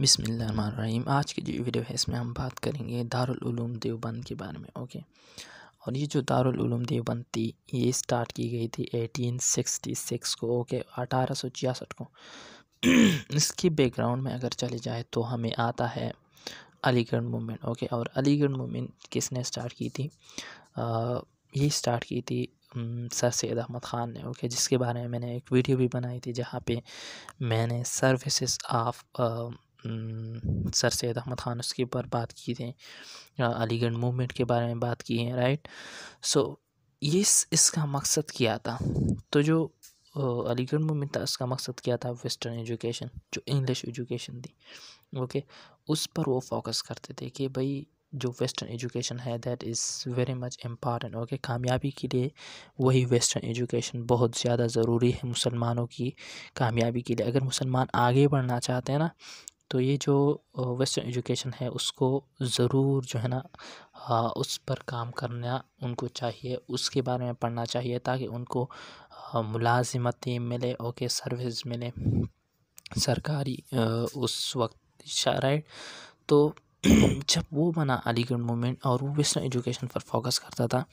बिसमीम आज की जो वीडियो है इसमें हम बात करेंगे दारुलूम देवबंद के बारे में ओके और ये जो दारुलूम देवबंद थी ये स्टार्ट की गई थी 1866 को ओके अठारह को इसके बैकग्राउंड में अगर चले जाए तो हमें आता है अलीगढ़ मूवमेंट ओके और अलीगढ़ मूवमेंट किसने स्टार्ट की थी आ, ये स्टार्ट की थी सर सैद अहमद ख़ान ने ओके जिसके बारे में मैंने एक वीडियो भी बनाई थी जहाँ पे मैंने services of sir Syed Ahmad Khan उसके ऊपर बात की थी अलीगढ़ मूवमेंट के बारे में बात की है राइट सो ये इस, इसका मकसद क्या था तो जो अलीगढ़ मूवमेंट था उसका मकसद क्या था वेस्टर्न एजुकेशन जो इंग्लिश एजुकेशन थी ओके उस पर वो फोकस करते थे कि भाई जो वेस्टर्न एजुकेशन है that is very much important okay कामयाबी के लिए वही वेस्टर्न एजुकेशन बहुत ज़्यादा ज़रूरी है मुसलमानों की कामयाबी के लिए अगर मुसलमान आगे बढ़ना चाहते हैं ना तो ये जो वेस्टर्न एजुकेशन है उसको ज़रूर जो है ना उस पर काम करना उनको चाहिए उसके बारे में पढ़ना चाहिए ताकि उनको मुलाजमती मिले ओके सर्विस मिले सरकारी उस वक्त राइट तो जब वो बना अलीगढ़ मूवमेंट और वो वेस्टर्न एजुकेशन पर फोकस करता था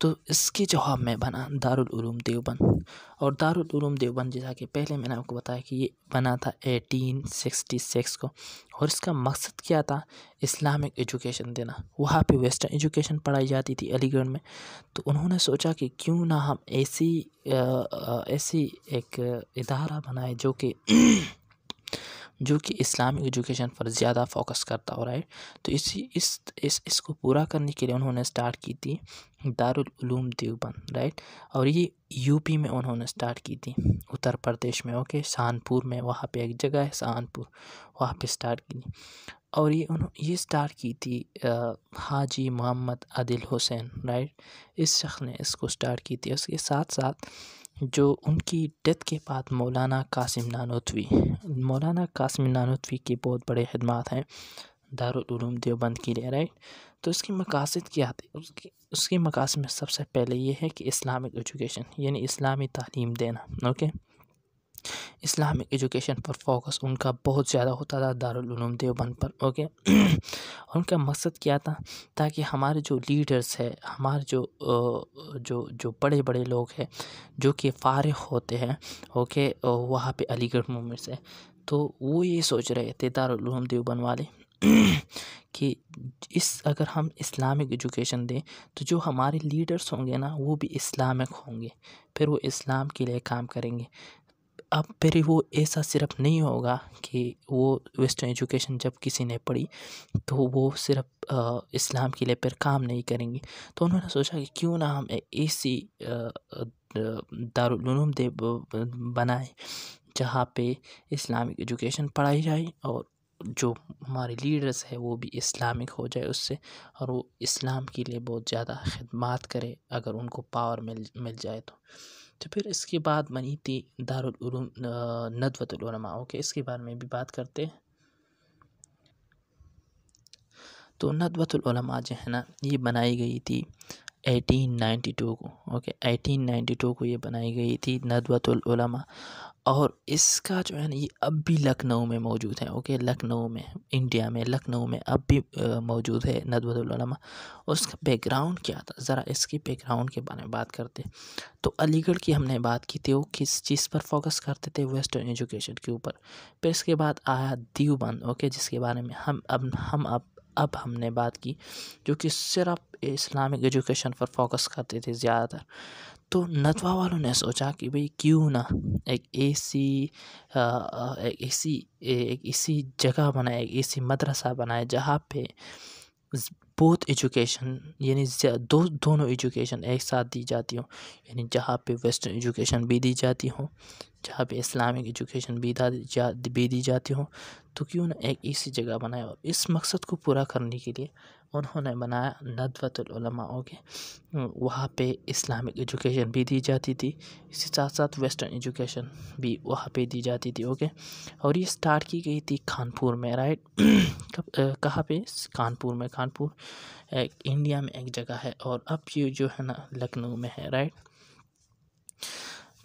तो इसके जवाब में बना दारुल उलूम देवबंद और दारुल उलूम देवबंद जैसा कि पहले मैंने आपको बताया कि ये बना था 1866 को और इसका मकसद क्या था इस्लामिक एजुकेशन देना वहाँ पे वेस्टर्न एजुकेशन पढ़ाई जाती थी अलीगढ़ में तो उन्होंने सोचा कि क्यों ना हम ऐसी ऐसी एक इदारा बनाए जो कि जो कि इस्लामिक एजुकेशन पर ज़्यादा फोकस करता हो रहा है तो इसी इस इस इसको पूरा करने के लिए उन्होंने स्टार्ट की थी दारुल उलूम देवबंद राइट और ये यूपी में उन्होंने स्टार्ट की थी उत्तर प्रदेश में ओके सहानपुर में वहाँ पे एक जगह है सहानपुर वहाँ पे स्टार्ट की थी और ये ये स्टार्ट की थी हाजी मोहम्मद आदिल हुसैन राइट इस शख्स ने इसको स्टार्ट की थी उसके साथ साथ जो उनकी डेथ के बाद मौलाना कासिम नानोतवी मौलाना कासिम नानोतवी के बहुत बड़े खदमात हैं दारूम देवबंद की लिए राइट तो इसके मकासद क्या थे उसके उसके मकासद में सबसे पहले ये है कि इस्लामिक एजुकेशन यानी इस्लामी तालीम देना ओके इस्लामिक एजुकेशन पर फोकस उनका बहुत ज़्यादा होता था दारूम देवबंद पर ओके और उनका मकसद क्या था ताकि हमारे जो लीडर्स है हमारे जो जो जो बड़े बड़े लोग हैं जो कि फ़ारग होते हैं ओके वहाँ पे अलीगढ़ मूवमेंट से तो वो ये सोच रहे थे दारूम देवबंद वाले कि इस अगर हम इस्लामिक एजुकेशन दें तो जो हमारे लीडर्स होंगे ना वो भी इस्लामिक होंगे फिर वो इस्लाम के लिए काम करेंगे अब फिर वो ऐसा सिर्फ नहीं होगा कि वो वेस्टर्न एजुकेशन जब किसी ने पढ़ी तो वो सिर्फ इस्लाम के लिए फिर काम नहीं करेंगी तो उन्होंने सोचा कि क्यों ना हम ऐसी दारूम दे बनाए जहाँ पे इस्लामिक एजुकेशन पढ़ाई जाए और जो हमारे लीडर्स है वो भी इस्लामिक हो जाए उससे और वो इस्लाम के लिए बहुत ज़्यादा खदमात करे अगर उनको पावर मिल मिल जाए तो तो फिर इसके बाद बनी थी दारुलूम नदवतुलमा ओके इसके बारे में भी बात करते हैं तो नदवतुलमा जो है ना ये बनाई गई थी 1892 को ओके 1892 को ये बनाई गई थी नदवतुल और इसका जो है ना ये अब भी लखनऊ में मौजूद है ओके लखनऊ में इंडिया में लखनऊ में अब भी मौजूद है नदवतुलमा उसका बैकग्राउंड क्या था ज़रा इसकी बैकग्राउंड के बारे में बात करते तो अलीगढ़ की हमने बात की थी वो किस चीज़ पर फोकस करते थे वेस्टर्न एजुकेशन के ऊपर फिर इसके बाद आया दीवबंद ओके जिसके बारे में हम अब हम अब अब हमने बात की जो कि सिर्फ इस्लामिक एजुकेशन पर फोकस करते थे ज़्यादातर तो नतवा वालों ने सोचा कि भाई क्यों ना एक ऐसी एक ऐसी एक ऐसी जगह बनाए एक ऐसी मदरसा बनाए जहाँ पे बोथ एजुकेशन यानी दो दोनों एजुकेशन एक साथ दी जाती हो यानी जहाँ पे वेस्टर्न एजुकेशन भी दी जाती हो जहाँ पे इस्लामिक एजुकेशन भी जा भी दी जाती हो तो क्यों ना एक ऐसी जगह बनाए और इस मकसद को पूरा करने के लिए उन्होंने बनाया नदवतलमा ओके वहाँ पे इस्लामिक एजुकेशन भी दी जाती थी इसके साथ साथ वेस्टर्न एजुकेशन भी वहाँ पे दी जाती थी ओके और ये स्टार्ट की गई थी कानपुर में राइट कहाँ पे कानपुर में कानपुर एक इंडिया में एक जगह है और अब ये जो है ना लखनऊ में है राइट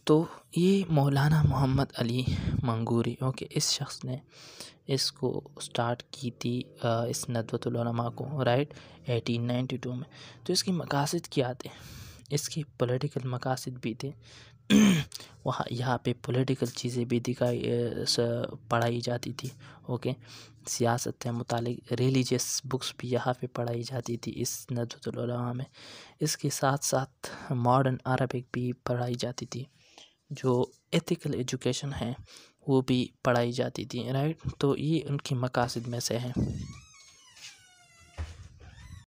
तो ये मौलाना मोहम्मद अली मंगूरी ओके इस शख्स ने इसको स्टार्ट की थी इस नदवतमा को राइट 1892 में तो इसकी मकासद क्या थे इसके पॉलिटिकल मकासद भी थे वहाँ यहाँ पे पॉलिटिकल चीज़ें भी दिखाई पढ़ाई जाती थी ओके सियासत के मुतालिक रिलीजियस बुक्स भी यहाँ पे पढ़ाई जाती थी इस नदतुलमा में इसके साथ साथ मॉडर्न अरबिक भी पढ़ाई जाती थी जो एथिकल एजुकेशन है वो भी पढ़ाई जाती थी राइट तो ये उनकी मकासद में से है